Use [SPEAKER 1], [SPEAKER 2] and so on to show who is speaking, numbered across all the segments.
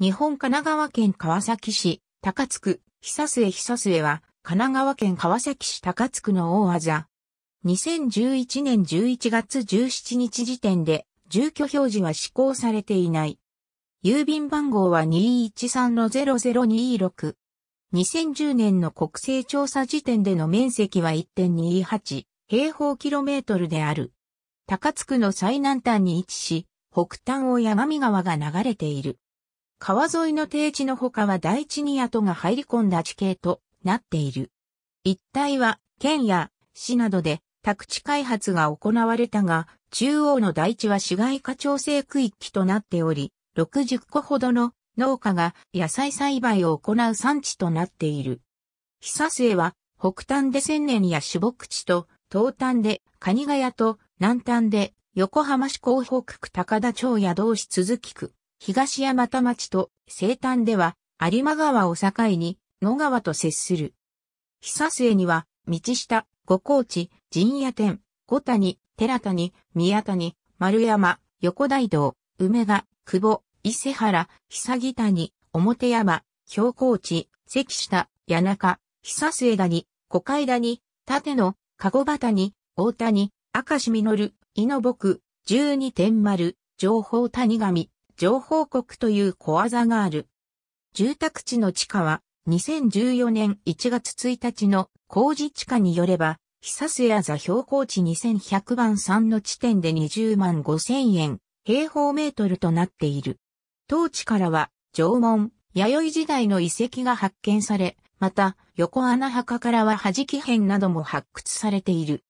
[SPEAKER 1] 日本神奈川県川崎市、高津区、久末久末は、神奈川県川崎市高津区の大技。2011年11月17日時点で、住居表示は施行されていない。郵便番号は213-0026。2010年の国勢調査時点での面積は1.28平方キロメートルである。高津区の最南端に位置し、北端を山見川が流れている。川沿いの低地の他は大地に跡が入り込んだ地形となっている。一帯は県や市などで宅地開発が行われたが、中央の大地は市街化調整区域となっており、60個ほどの農家が野菜栽培を行う産地となっている。久末は北端で千年や種牧地と、東端で蟹ヶ谷と南端で横浜市港北区高田町や同市続き区、東山田町と西端では有馬川を境に野川と接する。久末には、道下、五高地、陣屋店、五谷、寺谷、宮谷、丸山、横大道、梅田、久保、伊勢原、久木谷、表山、標高地、関下、谷中、久末谷、五階谷、縦野、籠畑谷、大谷、明石稔、井の木、十二天丸、情報谷神、情報国という小技がある。住宅地の地価は2014年1月1日の工事地価によれば、久瀬や座標高地2100番3の地点で20万5000円、平方メートルとなっている。当地からは、縄文、弥生時代の遺跡が発見され、また、横穴墓からは弾き片なども発掘されている。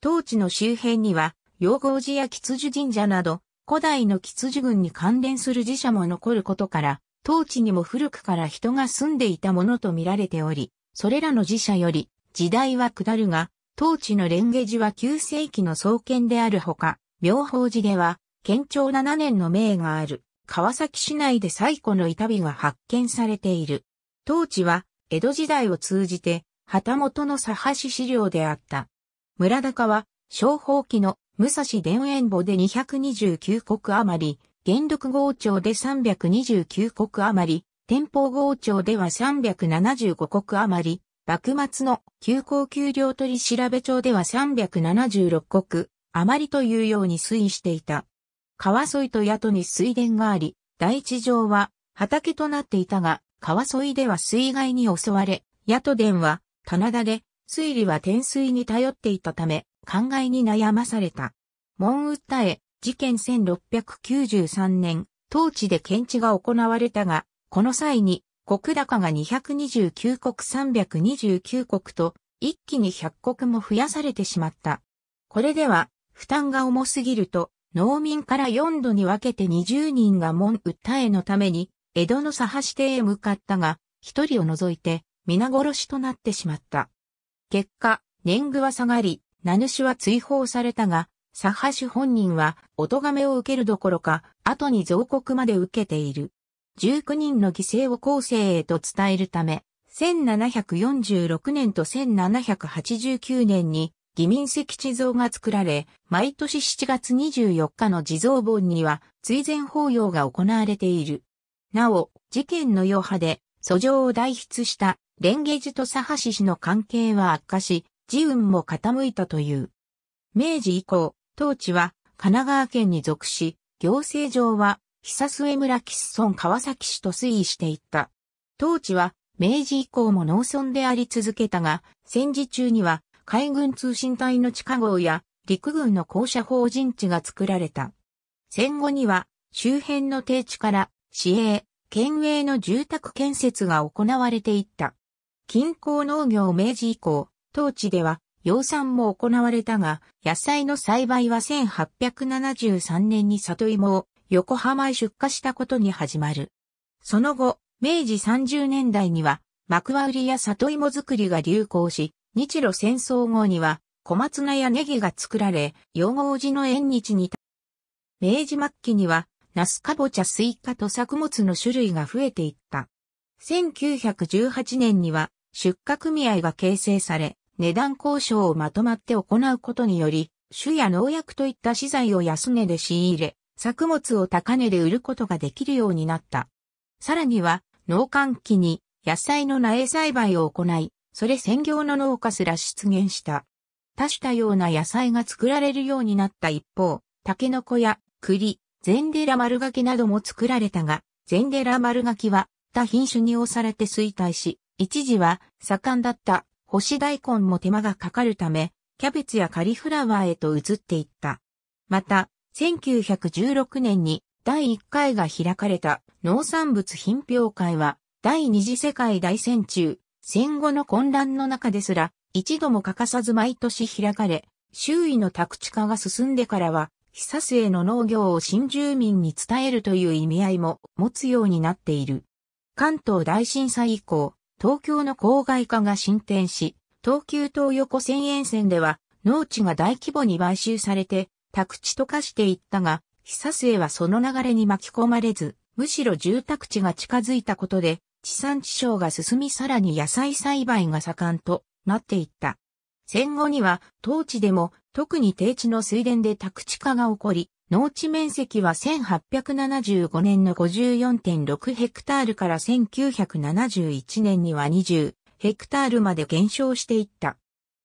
[SPEAKER 1] 当地の周辺には、養合寺や吉樹神社など、古代の吉群に関連する寺社も残ることから、当地にも古くから人が住んでいたものと見られており、それらの寺社より、時代は下るが、当地の蓮華寺は9世紀の創建であるほか、妙法寺では、県庁7年の命がある、川崎市内で最古の板火が発見されている。当地は、江戸時代を通じて、旗本の左派資料であった。村高は、商法記の武蔵田園墓で229国余り、元禄号庁で329国余り、天保号庁では375国余り、幕末の休校給料取調べ帳では376国余りというように推移していた。川沿いと宿に水田があり、大地上は畑となっていたが、川沿いでは水害に襲われ、宿戸殿は棚田で、水利は天水に頼っていたため、考えに悩まされた。門訴え、事件1693年、当地で検知が行われたが、この際に、国高が229国329国と、一気に100国も増やされてしまった。これでは、負担が重すぎると、農民から4度に分けて20人が門訴えのために、江戸の左派指定へ向かったが、一人を除いて、皆殺しとなってしまった。結果、年貢は下がり、名主は追放されたが、佐橋本人は、お咎めを受けるどころか、後に増国まで受けている。19人の犠牲を後世へと伝えるため、1746年と1789年に、義民石地蔵が作られ、毎年7月24日の地蔵盆には、追善法要が行われている。なお、事件の余波で、訴状を代筆した、蓮華寺と左派氏の関係は悪化し、自運も傾いたという。明治以降、当地は神奈川県に属し、行政上は久末村木村川崎市と推移していった。当地は明治以降も農村であり続けたが、戦時中には海軍通信隊の地下壕や陸軍の校舎法人地が作られた。戦後には周辺の低地から市営、県営の住宅建設が行われていった。近郊農業明治以降、当地では養蚕も行われたが、野菜の栽培は1873年に里芋を横浜へ出荷したことに始まる。その後、明治30年代には、幕割りや里芋作りが流行し、日露戦争後には小松菜やネギが作られ、養護寺の縁日に明治末期には、ナスカボチャスイカと作物の種類が増えていった。1918年には出荷組合が形成され、値段交渉をまとまって行うことにより、種や農薬といった資材を安値で仕入れ、作物を高値で売ることができるようになった。さらには、農閑期に野菜の苗栽培を行い、それ専業の農家すら出現した。多種多様な野菜が作られるようになった一方、タケノコや栗、ゼンデラ丸柿なども作られたが、ゼンデラ丸柿は他品種に押されて衰退し、一時は盛んだった干し大根も手間がかかるため、キャベツやカリフラワーへと移っていった。また、1916年に第1回が開かれた農産物品評会は、第二次世界大戦中、戦後の混乱の中ですら、一度も欠かさず毎年開かれ、周囲の宅地化が進んでからは、被差への農業を新住民に伝えるという意味合いも持つようになっている。関東大震災以降、東京の郊外化が進展し、東急東横線沿線では農地が大規模に買収されて宅地と化していったが、久末はその流れに巻き込まれず、むしろ住宅地が近づいたことで、地産地消が進みさらに野菜栽培が盛んとなっていった。戦後には、当地でも特に低地の水田で宅地化が起こり、農地面積は1875年の54.6ヘクタールから1971年には20ヘクタールまで減少していった。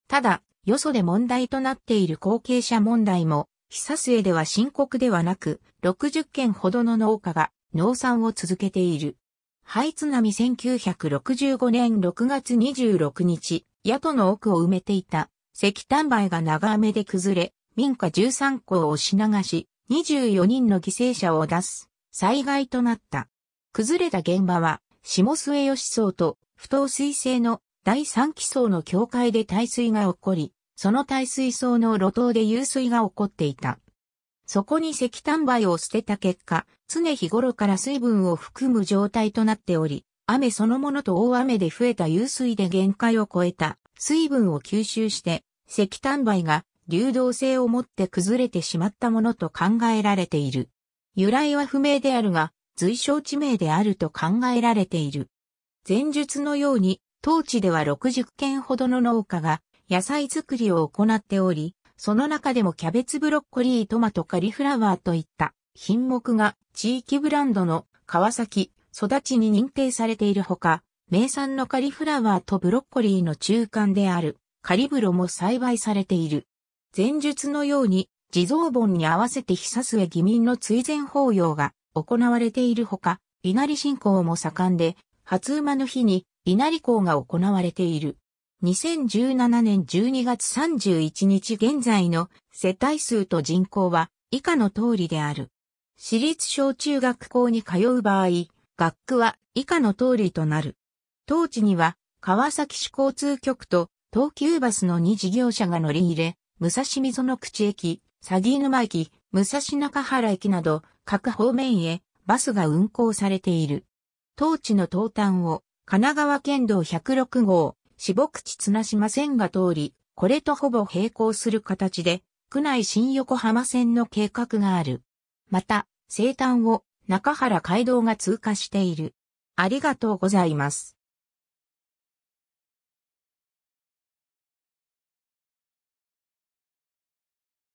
[SPEAKER 1] ただ、よそで問題となっている後継者問題も、久末では深刻ではなく、60件ほどの農家が農産を続けている。ハイ津波1965年6月26日、宿の奥を埋めていた石炭灰が長雨で崩れ、民家13個を押し流し、24人の犠牲者を出す災害となった。崩れた現場は、下末吉層と不当水性の第三気層の境界で耐水が起こり、その耐水層の路頭で湧水が起こっていた。そこに石炭灰を捨てた結果、常日頃から水分を含む状態となっており、雨そのものと大雨で増えた湧水で限界を超えた水分を吸収して、石炭灰が流動性をもって崩れてしまったものと考えられている。由来は不明であるが、随称地名であると考えられている。前述のように、当地では60軒ほどの農家が野菜作りを行っており、その中でもキャベツブロッコリートマトカリフラワーといった品目が地域ブランドの川崎育ちに認定されているほか、名産のカリフラワーとブロッコリーの中間であるカリブロも栽培されている。前述のように、地蔵盆に合わせて久末義民の追善法要が行われているほか、稲荷信仰も盛んで、初馬の日に稲荷港が行われている。2017年12月31日現在の世帯数と人口は以下の通りである。私立小中学校に通う場合、学区は以下の通りとなる。当地には川崎市交通局と東急バスの2事業者が乗り入れ、武蔵溝の口駅、鷺沼駅、武蔵中原駅など各方面へバスが運行されている。当地の東端を神奈川県道106号、下口地綱島線が通り、これとほぼ並行する形で、区内新横浜線の計画がある。また、西端を中原街道が通過している。ありがとうございます。